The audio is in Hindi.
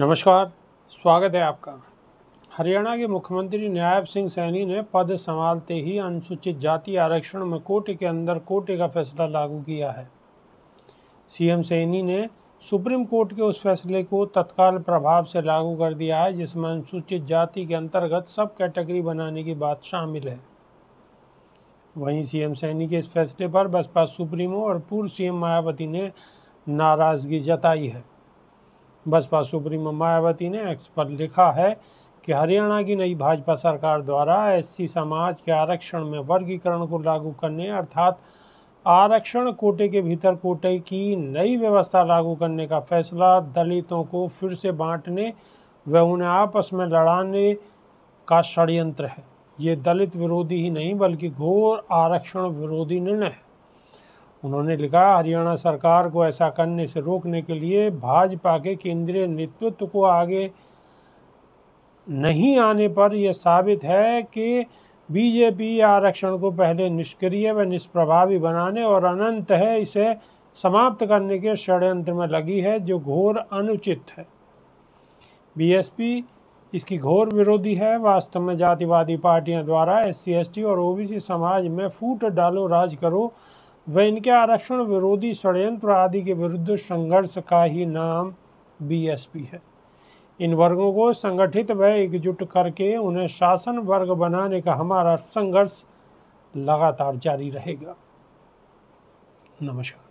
नमस्कार स्वागत है आपका हरियाणा के मुख्यमंत्री नायब सिंह सैनी ने पद संभालते ही अनुसूचित जाति आरक्षण में कोटे के अंदर कोटे का फैसला लागू किया है सीएम सैनी ने सुप्रीम कोर्ट के उस फैसले को तत्काल प्रभाव से लागू कर दिया है जिसमें अनुसूचित जाति के अंतर्गत सब कैटेगरी बनाने की बात शामिल है वहीं सीएम सैनी के इस फैसले पर बसपा सुप्रीमो और पूर्व सीएम मायावती ने नाराज़गी जताई है बसपा सुप्रीमो मायावती ने एक्स पर लिखा है कि हरियाणा की नई भाजपा सरकार द्वारा एससी समाज के आरक्षण में वर्गीकरण को लागू करने अर्थात आरक्षण कोटे के भीतर कोटे की नई व्यवस्था लागू करने का फैसला दलितों को फिर से बांटने व उन्हें आपस में लड़ाने का षड्यंत्र है ये दलित विरोधी ही नहीं बल्कि घोर आरक्षण विरोधी निर्णय है उन्होंने लिखा हरियाणा सरकार को ऐसा करने से रोकने के लिए भाजपा के केंद्रीय नेतृत्व को आगे नहीं आने पर यह साबित है कि बीजेपी आरक्षण को पहले निष्क्रिय व निष्प्रभावी बनाने और अनंत है इसे समाप्त करने के षड्यंत्र में लगी है जो घोर अनुचित है बीएसपी इसकी घोर विरोधी है वास्तव में जातिवादी पार्टियां द्वारा एस सी और ओबीसी समाज में फूट डालो राज करो व इनके आरक्षण विरोधी षडयंत्र आदि के विरुद्ध संघर्ष का ही नाम बीएसपी है इन वर्गों को संगठित व एकजुट करके उन्हें शासन वर्ग बनाने का हमारा संघर्ष लगातार जारी रहेगा नमस्कार